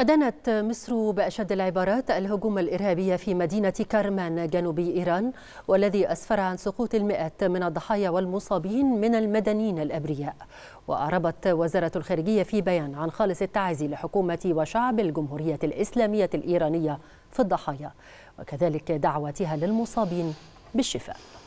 أدانت مصر بأشد العبارات الهجوم الإرهابي في مدينة كرمان جنوب إيران والذي أسفر عن سقوط المئات من الضحايا والمصابين من المدنيين الأبرياء وأعربت وزارة الخارجية في بيان عن خالص التعازي لحكومة وشعب الجمهورية الإسلامية الإيرانية في الضحايا وكذلك دعوتها للمصابين بالشفاء